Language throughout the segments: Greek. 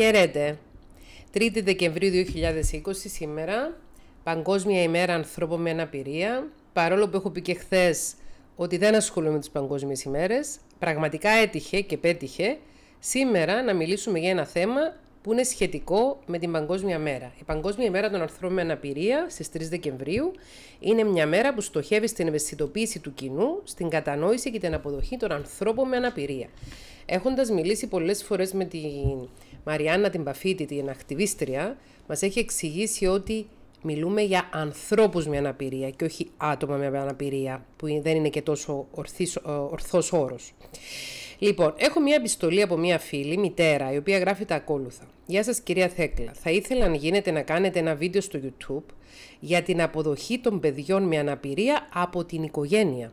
Χαίρετε. 3η Δεκεμβρίου 2020 σήμερα, Παγκόσμια ημέρα ανθρώπων με αναπηρία. Παρόλο που έχω πει και χθες ότι δεν ασχολούμαι με τις παγκόσμιες ημέρες, πραγματικά έτυχε και πέτυχε σήμερα να μιλήσουμε για ένα θέμα που είναι σχετικό με την Παγκόσμια Μέρα. Η Παγκόσμια Μέρα των Ανθρώπων με Αναπηρία στις 3 Δεκεμβρίου είναι μια μέρα που στοχεύει στην ευαισθητοποίηση του κοινού, στην κατανόηση και την αποδοχή των ανθρώπων με αναπηρία. Έχοντας μιλήσει πολλές φορές με τη Μαριάννα την Παφίτη, την ακτιβίστρια, μας έχει εξηγήσει ότι μιλούμε για ανθρώπους με αναπηρία και όχι άτομα με αναπηρία, που δεν είναι και τόσο ορθό ορθός Λοιπόν, έχω μια επιστολή από μια φίλη, μητέρα, η οποία γράφει τα ακόλουθα. Γεια σας κυρία Θέκλα. Θα ήθελα να γίνεται να κάνετε ένα βίντεο στο YouTube για την αποδοχή των παιδιών με αναπηρία από την οικογένεια.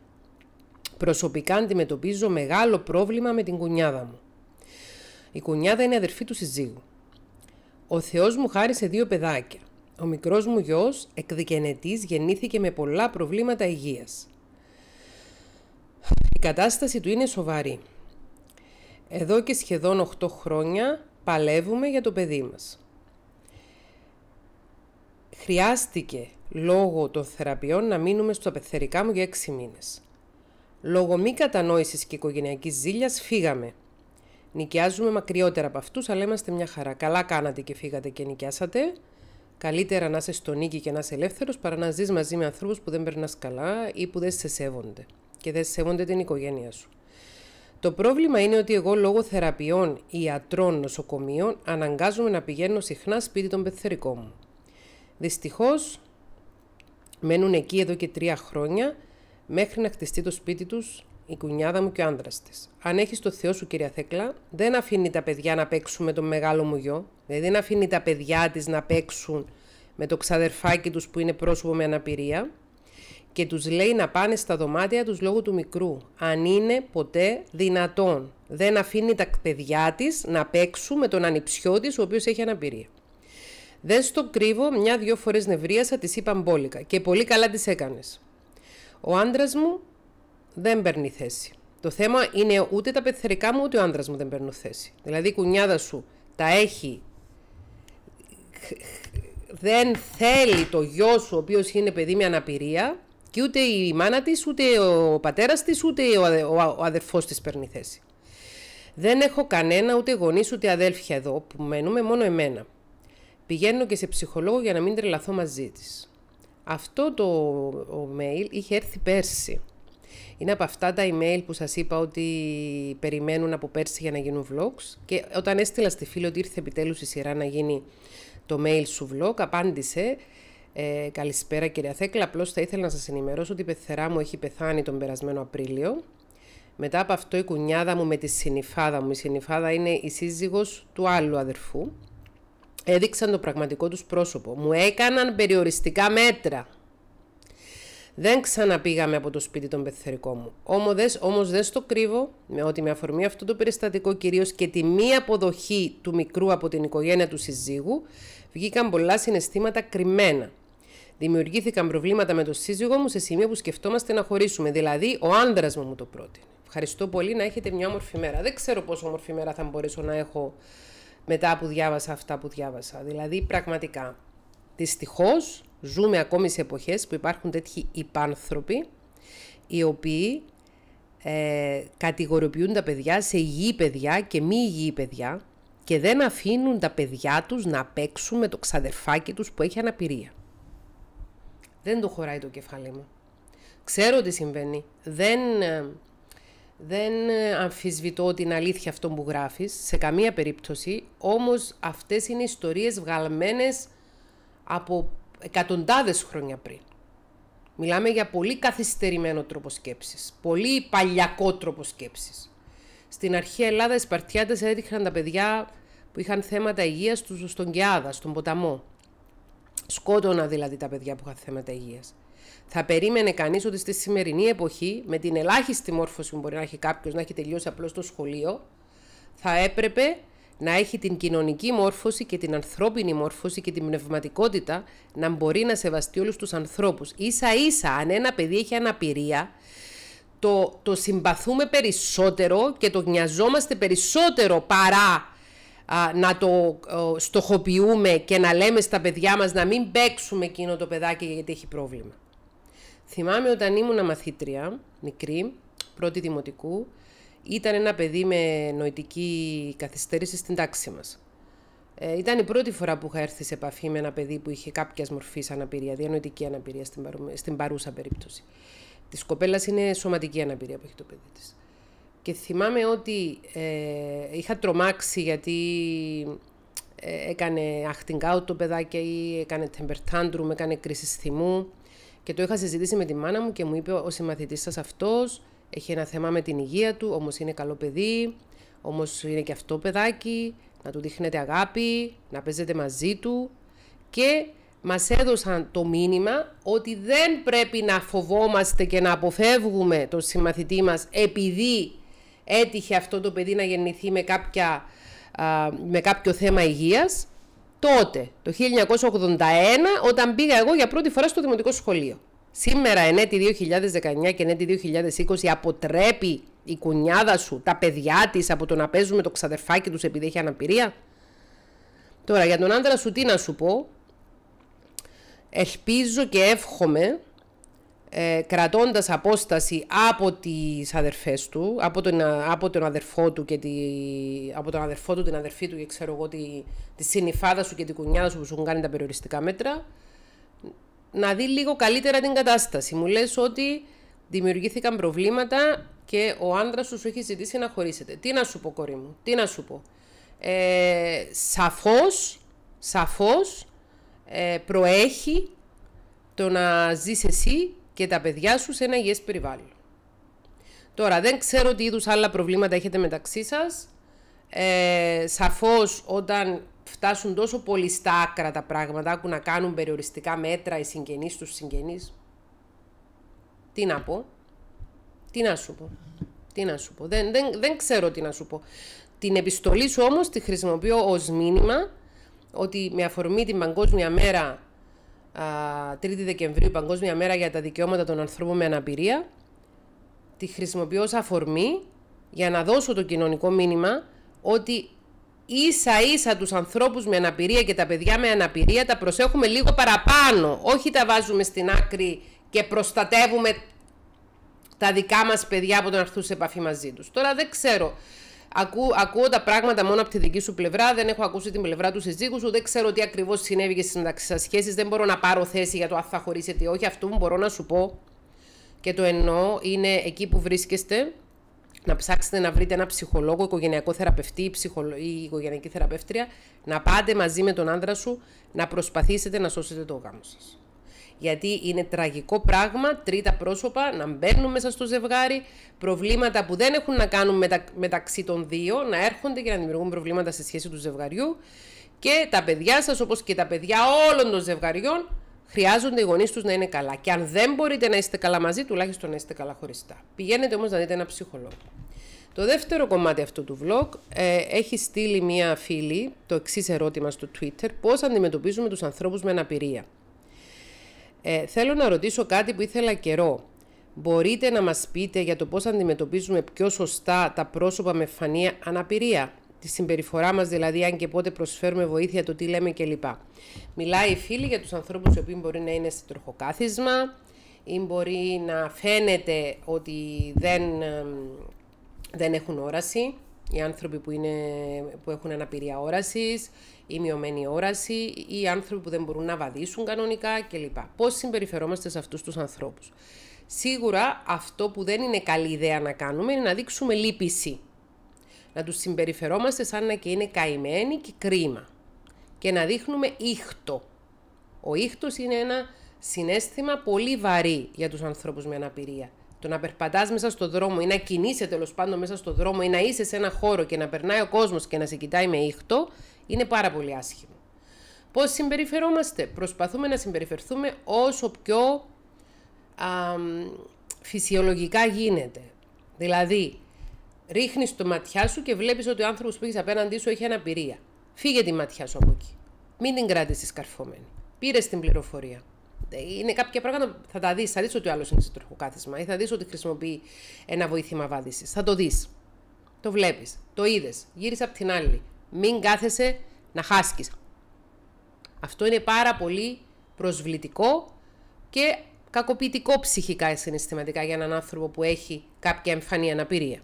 Προσωπικά αντιμετωπίζω μεγάλο πρόβλημα με την κουνιάδα μου. Η κουνιάδα είναι αδερφή του συζύγου. Ο Θεός μου χάρισε δύο παιδάκια. Ο μικρός μου γιος, εκδικενετής, γεννήθηκε με πολλά προβλήματα υγείας. Η κατάσταση του είναι σοβαρή. Εδώ και σχεδόν 8 χρόνια παλεύουμε για το παιδί μας. Χρειάστηκε λόγω των θεραπείων να μείνουμε στο απεθερικά μου για 6 μήνες. Λόγω μη κατανόησης και οικογενειακής ζήλιας φύγαμε. Νοικιάζουμε μακριότερα από αυτούς, αλλά είμαστε μια χαρά. Καλά κάνατε και φύγατε και νοικιάσατε. Καλύτερα να είσαι στο νίκη και να είσαι ελεύθερος παρά να ζεις μαζί με ανθρώπους που δεν περνάς καλά ή που δεν σε σέβονται και δεν σέβονται την οικογένεια σου. Το πρόβλημα είναι ότι εγώ λόγω θεραπείων ιατρών νοσοκομείων αναγκάζομαι να πηγαίνω συχνά σπίτι των πεθερικών μου. Δυστυχώς μένουν εκεί εδώ και τρία χρόνια μέχρι να χτιστεί το σπίτι τους η κουνιάδα μου και ο άντρα της. Αν έχεις το Θεό σου, κυρία Θέκλα, δεν αφήνει τα παιδιά να παίξουν με τον μεγάλο μου γιο. Δηλαδή, δεν αφήνει τα παιδιά της να παίξουν με το ξαδερφάκι τους που είναι πρόσωπο με αναπηρία και τους λέει να πάνε στα δωμάτια τους λόγω του μικρού, αν είναι ποτέ δυνατόν. Δεν αφήνει τα παιδιά της να παίξουν με τον ανιψιό της ο οποίος έχει αναπηρία. Δεν στο κρύβω, μια-δυο φορές νευρίασα, της είπα μπόλικα και πολύ καλά τις έκανες. Ο άντρας μου δεν παίρνει θέση. Το θέμα είναι ούτε τα πεθερικά μου, ούτε ο άντρας μου δεν παίρνει θέση. Δηλαδή η κουνιάδα σου τα έχει δεν θέλει το γιο σου, ο οποίος είναι παιδί με αναπηρία, και ούτε η μάνα της, ούτε ο πατέρας της, ούτε ο αδερφός της παίρνει θέση. Δεν έχω κανένα ούτε γονείς ούτε αδέλφια εδώ που μένουμε, μόνο εμένα. Πηγαίνω και σε ψυχολόγο για να μην τρελαθώ μαζί της. Αυτό το mail είχε έρθει πέρσι. Είναι από αυτά τα email που σας είπα ότι περιμένουν από πέρσι για να γίνουν vlogs και όταν έστειλα στη φίλη ότι ήρθε επιτέλους η σειρά να γίνει το mail σου vlog, απάντησε ε, καλησπέρα κυρία Θέκλα, απλώς θα ήθελα να σας ενημερώσω ότι η πεθερά μου έχει πεθάνει τον περασμένο Απρίλιο. Μετά από αυτό η κουνιάδα μου με τη συνειφάδα μου, η συνειφάδα είναι η σύζυγος του άλλου αδερφού, έδειξαν το πραγματικό τους πρόσωπο. Μου έκαναν περιοριστικά μέτρα. Δεν ξαναπήγαμε από το σπίτι των πεθερικό μου. Όμως, όμως δεν στο κρύβω με ότι με αφορμή αυτό το περιστατικό κυρίως και τη μη αποδοχή του μικρού από την οικογένεια του συζύγου βγήκαν πολλά συναισθήματα κρυμμένα. Δημιουργήθηκαν προβλήματα με τον σύζυγό μου σε σημείο που σκεφτόμαστε να χωρίσουμε. Δηλαδή, ο άντρας μου μου το πρότεινε. Ευχαριστώ πολύ να έχετε μια όμορφη μέρα. Δεν ξέρω πόσο όμορφη μέρα θα μπορέσω να έχω μετά που διάβασα αυτά που διάβασα. Δηλαδή, πραγματικά. Δυστυχώς, ζούμε ακόμη σε εποχές που υπάρχουν τέτοιοι υπάνθρωποι οι οποίοι ε, κατηγοριοποιούν τα παιδιά σε υγιή παιδιά και μη υγιή παιδιά και δεν αφήνουν τα παιδιά τους να παίξουν με το ξαδερφάκι τους που έχει αναπηρία. Δεν το χωράει το κεφάλι μου. Ξέρω τι συμβαίνει. Δεν, ε, δεν ε, αμφισβητώ την αλήθεια αυτό που γράφεις, σε καμία περίπτωση, όμως αυτές είναι ιστορίες βγαλμένες από εκατοντάδες χρόνια πριν. Μιλάμε για πολύ καθυστερημένο τρόπο σκέψης, πολύ παλιακό τρόπο σκέψης. Στην αρχαία Ελλάδα οι Σπαρτιάτες έδειχναν τα παιδιά που είχαν θέματα υγείας τους στον Κιάδα, στον ποταμό. Σκότωνα δηλαδή τα παιδιά που είχαν θέματα υγείας. Θα περίμενε κανείς ότι στη σημερινή εποχή, με την ελάχιστη μόρφωση που μπορεί να έχει κάποιος να έχει τελειώσει απλώς το σχολείο, θα έπρεπε να έχει την κοινωνική μόρφωση και την ανθρώπινη μόρφωση και την πνευματικότητα να μπορεί να σεβαστεί όλους τους ανθρώπους. σα ίσα, αν ένα παιδί έχει αναπηρία, το, το συμπαθούμε περισσότερο και το νοιαζόμαστε περισσότερο παρά να το στοχοποιούμε και να λέμε στα παιδιά μας να μην παίξουμε εκείνο το παιδάκι γιατί έχει πρόβλημα. Θυμάμαι όταν ήμουν μαθήτρια, μικρή, πρώτη δημοτικού, ήταν ένα παιδί με νοητική καθυστέρηση στην τάξη μας. Ε, ήταν η πρώτη φορά που είχα έρθει σε επαφή με ένα παιδί που είχε κάποιας μορφής αναπηρία, διανοητική αναπηρία στην, παρούσα περίπτωση. Της κοπέλας είναι σωματική αναπηρία που έχει το παιδί της. Και θυμάμαι ότι ε, είχα τρομάξει γιατί ε, έκανε acting out το παιδάκι ή έκανε temper tantrum, έκανε κρίση θυμού. Και το είχα συζητήσει με τη μάνα μου και μου είπε ο συμμαθητής σας αυτός έχει ένα θέμα με την υγεία του, όμως είναι καλό παιδί, όμως είναι και αυτό παιδάκι, να του δείχνετε αγάπη, να παίζετε μαζί του. Και μας έδωσαν το μήνυμα ότι δεν πρέπει να φοβόμαστε και να αποφεύγουμε τον συμμαθητή μας επειδή έτυχε αυτό το παιδί να γεννηθεί με, κάποια, με κάποιο θέμα υγείας, τότε, το 1981, όταν πήγα εγώ για πρώτη φορά στο δημοτικό σχολείο. Σήμερα, εν έτη 2019 και εν έτη 2020, αποτρέπει η κουνιάδα σου, τα παιδιά της από το να παίζουν με το ξαδερφάκι τους επειδή έχει αναπηρία. Τώρα, για τον άντρα σου, τι να σου πω. Ελπίζω και εύχομαι ε, κρατώντας απόσταση από τις αδερφές του, από τον, από τον αδερφό του και τη, από τον αδερφό του, την αδερφή του και ξέρω εγώ τη, τη συνειφάδα σου και την κουνιάδα σου που σου έχουν κάνει τα περιοριστικά μέτρα, να δει λίγο καλύτερα την κατάσταση. Μου λες ότι δημιουργήθηκαν προβλήματα και ο άντρα σου έχει ζητήσει να χωρίσετε. Τι να σου πω, κορή μου, τι να σου πω. Ε, σαφώς, ε, προέχει το να ζεις εσύ και τα παιδιά σου σε ένα υγιές περιβάλλον. Τώρα, δεν ξέρω τι είδους άλλα προβλήματα έχετε μεταξύ σας. Ε, σαφώς όταν φτάσουν τόσο πολύ στα άκρα τα πράγματα που να κάνουν περιοριστικά μέτρα οι συγγενείς τους συγγενείς. Τι να πω. Τι να σου πω. Τι να σου πω. Δεν, δεν, δεν ξέρω τι να σου πω. Την επιστολή σου όμως τη χρησιμοποιώ ως μήνυμα ότι με αφορμή την Παγκόσμια Μέρα 3η Δεκεμβρίου, Παγκόσμια Μέρα για τα Δικαιώματα των Ανθρώπων με Αναπηρία, τη χρησιμοποιώ ως αφορμή για να δώσω το κοινωνικό μήνυμα ότι ίσα ίσα τους ανθρώπους με αναπηρία και τα παιδιά με αναπηρία τα προσέχουμε λίγο παραπάνω, όχι τα βάζουμε στην άκρη και προστατεύουμε τα δικά μας παιδιά από το να έρθουν σε επαφή μαζί τους. Τώρα δεν ξέρω Ακού, ακούω τα πράγματα μόνο από τη δική σου πλευρά. Δεν έχω ακούσει την πλευρά του συζύγου σου. Δεν ξέρω τι ακριβώς συνέβη και στις μεταξύ σχέσεις. Δεν μπορώ να πάρω θέση για το αν θα χωρίσετε ή όχι. Αυτό που μπορώ να σου πω και το εννοώ είναι εκεί που βρίσκεστε να ψάξετε να βρείτε ένα ψυχολόγο, οικογενειακό θεραπευτή ή, ή οικογενειακή θεραπεύτρια, να πάτε μαζί με τον άντρα σου να προσπαθήσετε να σώσετε το γάμο σας. Γιατί είναι τραγικό πράγμα τρίτα πρόσωπα να μπαίνουν μέσα στο ζευγάρι, προβλήματα που δεν έχουν να κάνουν μετα... μεταξύ των δύο να έρχονται και να δημιουργούν προβλήματα στη σχέση του ζευγαριού. Και τα παιδιά σας, όπως και τα παιδιά όλων των ζευγαριών, χρειάζονται οι γονείς τους να είναι καλά. Και αν δεν μπορείτε να είστε καλά μαζί, τουλάχιστον να είστε καλά χωριστά. Πηγαίνετε όμως να δείτε ένα ψυχολόγο. Το δεύτερο κομμάτι αυτού του vlog ε, έχει στείλει μία φίλη το εξής ερώτημα στο Twitter: Πώς αντιμετωπίζουμε τους ανθρώπους με αναπηρία. Ε, θέλω να ρωτήσω κάτι που ήθελα καιρό. Μπορείτε να μας πείτε για το πώς αντιμετωπίζουμε πιο σωστά τα πρόσωπα με φανή αναπηρία. Τη συμπεριφορά μας δηλαδή, αν και πότε προσφέρουμε βοήθεια, το τι λέμε κλπ. Μιλάει η φίλη για τους ανθρώπους που μπορεί να είναι σε τροχοκάθισμα ή μπορεί να φαίνεται ότι δεν, δεν έχουν όραση οι άνθρωποι που, είναι, που έχουν αναπηρία όρασης ή μειωμένη όραση ή άνθρωποι που δεν μπορούν να βαδίσουν κανονικά κλπ. Πώς συμπεριφερόμαστε σε αυτούς τους ανθρώπους. Σίγουρα αυτό που δεν είναι καλή ιδέα να κάνουμε είναι να δείξουμε λύπηση. Να τους συμπεριφερόμαστε σαν να και είναι καημένοι και κρίμα. Και να δείχνουμε ήχτο. Ο ήχτος είναι ένα συνέστημα πολύ βαρύ για τους ανθρώπους με αναπηρία. Το να περπατάς μέσα στο δρόμο ή να κινείσαι τέλος πάντων μέσα στο δρόμο ή να είσαι σε ένα χώρο και να περνάει ο κόσμος και να σε κοιτάει με ήχτο είναι πάρα πολύ άσχημο. Πώς συμπεριφερόμαστε, Προσπαθούμε να συμπεριφερθούμε όσο πιο α, φυσιολογικά γίνεται. Δηλαδή, ρίχνεις το ματιά σου και βλέπεις ότι ο άνθρωπος που έχεις απέναντί σου έχει αναπηρία. Φύγε τη ματιά σου από εκεί. Μην την κράτησες καρφωμένη. Πήρες την πληροφορία είναι κάποια πράγματα που θα τα δεις. Θα δεις ότι ο άλλος είναι σε τροχοκάθισμα ή θα δεις ότι χρησιμοποιεί ένα βοήθημα βάδισης. Θα το δεις. Το βλέπεις. Το είδες. Γύρισε από την άλλη. Μην κάθεσαι να χάσκεις. Αυτό είναι πάρα πολύ προσβλητικό και κακοποιητικό ψυχικά ή συναισθηματικά για έναν άνθρωπο που έχει κάποια εμφανή αναπηρία.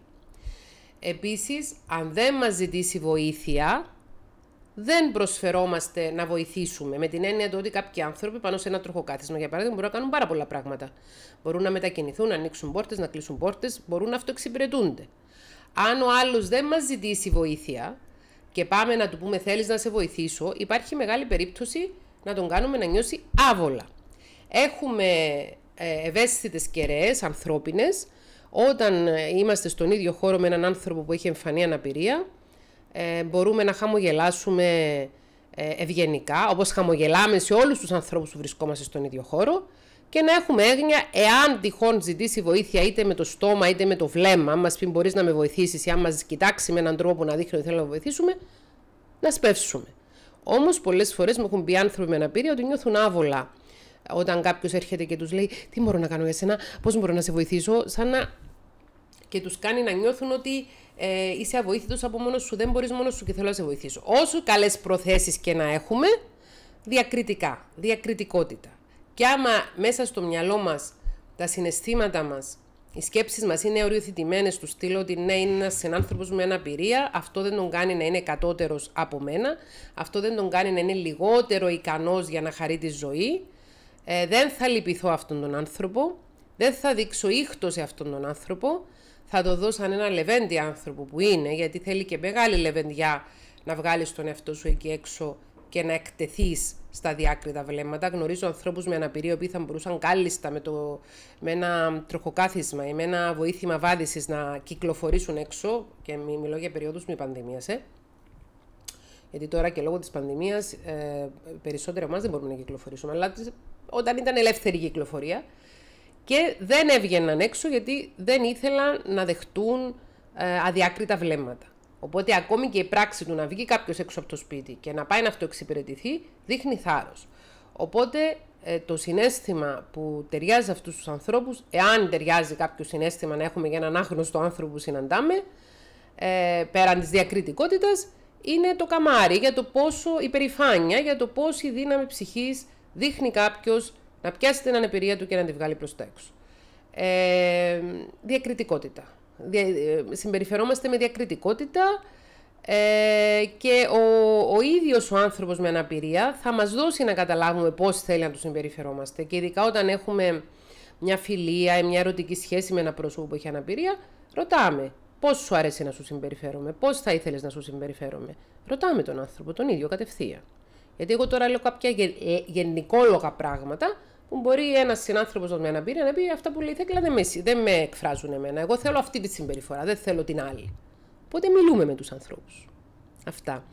Επίσης, αν δεν μας ζητήσει βοήθεια, δεν προσφερόμαστε να βοηθήσουμε. Με την έννοια του ότι κάποιοι άνθρωποι πάνω σε ένα τροχοκάθισμα, για παράδειγμα, μπορούν να κάνουν πάρα πολλά πράγματα. Μπορούν να μετακινηθούν, να ανοίξουν πόρτες, να κλείσουν πόρτες, μπορούν να αυτοεξυπηρετούνται. Αν ο άλλος δεν μας ζητήσει βοήθεια και πάμε να του πούμε θέλεις να σε βοηθήσω, υπάρχει μεγάλη περίπτωση να τον κάνουμε να νιώσει άβολα. Έχουμε ε, ευαίσθητες κεραίες ανθρώπινες. Όταν ε, είμαστε στον ίδιο χώρο με έναν άνθρωπο που έχει εμφανή αναπηρία, ε, μπορούμε να χαμογελάσουμε ε, ευγενικά, όπως χαμογελάμε σε όλους τους ανθρώπους που βρισκόμαστε στον ίδιο χώρο και να έχουμε έγνοια εάν τυχόν ζητήσει βοήθεια είτε με το στόμα είτε με το βλέμμα, μας μας πει μπορείς να με βοηθήσεις ή αν μας κοιτάξει με έναν τρόπο να δείχνει ότι θέλω να βοηθήσουμε, να σπεύσουμε. Όμως, πολλές φορές μου έχουν πει άνθρωποι με αναπηρία ότι νιώθουν άβολα όταν κάποιος έρχεται και τους λέει: Τι μπορώ να κάνω για σένα, πώς μπορώ να σε βοηθήσω, σαν να. και τους κάνει να νιώθουν ότι ε, είσαι αβοήθητος από μόνος σου, δεν μπορείς μόνος σου και θέλω να σε βοηθήσω. Όσο καλές προθέσεις και να έχουμε, διακριτικά, διακριτικότητα. Και άμα μέσα στο μυαλό μας τα συναισθήματά μας, οι σκέψεις μας είναι οριοθετημένες τους στείλω ότι ναι, είναι ένας άνθρωπος με αναπηρία, αυτό δεν τον κάνει να είναι κατώτερος από μένα, αυτό δεν τον κάνει να είναι λιγότερο ικανός για να χαρεί τη ζωή. Ε, δεν θα λυπηθώ αυτόν τον άνθρωπο, δεν θα δείξω ήχτο σε αυτόν τον άνθρωπο, θα το δω σαν ένα λεβέντι άνθρωπο που είναι, γιατί θέλει και μεγάλη λεβεντιά να βγάλεις τον εαυτό σου εκεί έξω και να εκτεθείς στα διάκριτα βλέμματα. Γνωρίζω ανθρώπους με αναπηρία που θα μπορούσαν κάλλιστα με, το, με ένα τροχοκάθισμα ή με ένα βοήθημα βάδισης να κυκλοφορήσουν έξω. Και μι, μιλώ για περιόδου μη πανδημίας, ε. Γιατί τώρα και λόγω της πανδημίας ε, περισσότερο εμάς δεν μπορούμε να κυκλοφορήσουμε. Αλλά όταν ήταν ελεύθερη κυκλοφορία, και δεν έβγαιναν έξω γιατί δεν ήθελαν να δεχτούν ε, αδιάκριτα βλέμματα. Οπότε ακόμη και η πράξη του να βγει κάποιος έξω από το σπίτι και να πάει να αυτοεξυπηρετηθεί δείχνει θάρρος. Οπότε ε, το συνέστημα που ταιριάζει αυτούς τους ανθρώπους, εάν ταιριάζει κάποιο συνέστημα να έχουμε για έναν άγνωστο άνθρωπο που συναντάμε, ε, πέραν της διακριτικότητας, είναι το καμάρι για το πόσο υπερηφάνεια, για το η δύναμη ψυχής δείχνει κάποιος να πιάσει την ανεπηρία του και να τη βγάλει προς τα έξω. Ε, διακριτικότητα. Δια, ε, συμπεριφερόμαστε με διακριτικότητα ε, και ο, ο ίδιος ο άνθρωπος με αναπηρία θα μας δώσει να καταλάβουμε πώς θέλει να του συμπεριφερόμαστε. Και ειδικά όταν έχουμε μια φιλία ή μια ερωτική σχέση με ένα πρόσωπο που έχει αναπηρία, ρωτάμε πώς σου αρέσει να σου συμπεριφέρομαι, πώς θα ήθελες να σου συμπεριφέρομαι. Ρωτάμε τον άνθρωπο, τον ίδιο κατευθείαν. Γιατί εγώ τώρα λέω κάποια ε, γενικόλογα πράγματα, που μπορεί ένας συνάνθρωπος με αναπηρία να πει αυτά που λέει Θέκλα δεν με, δεν με εκφράζουν εμένα. Εγώ θέλω αυτή τη συμπεριφορά, δεν θέλω την άλλη. Οπότε μιλούμε με τους ανθρώπους. Αυτά.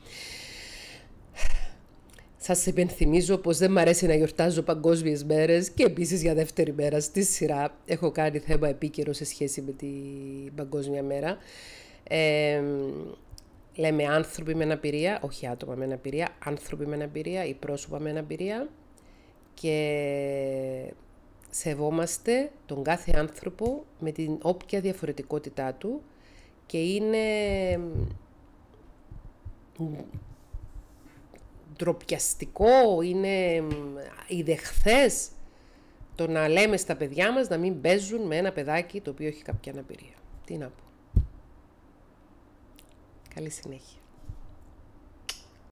Σα υπενθυμίζω πως δεν μ' αρέσει να γιορτάζω παγκόσμιες μέρες και επίσης για δεύτερη μέρα στη σειρά έχω κάνει θέμα επίκαιρο σε σχέση με την Παγκόσμια Μέρα. λέμε άνθρωποι με αναπηρία, όχι άτομα με αναπηρία, άνθρωποι με αναπηρία ή πρόσωπα με αναπηρία και σεβόμαστε τον κάθε άνθρωπο με την όποια διαφορετικότητά του και είναι ντροπιαστικό, είναι ιδεχθές το να λέμε στα παιδιά μας να μην παίζουν με ένα παιδάκι το οποίο έχει κάποια αναπηρία. Τι να πω. Καλή συνέχεια.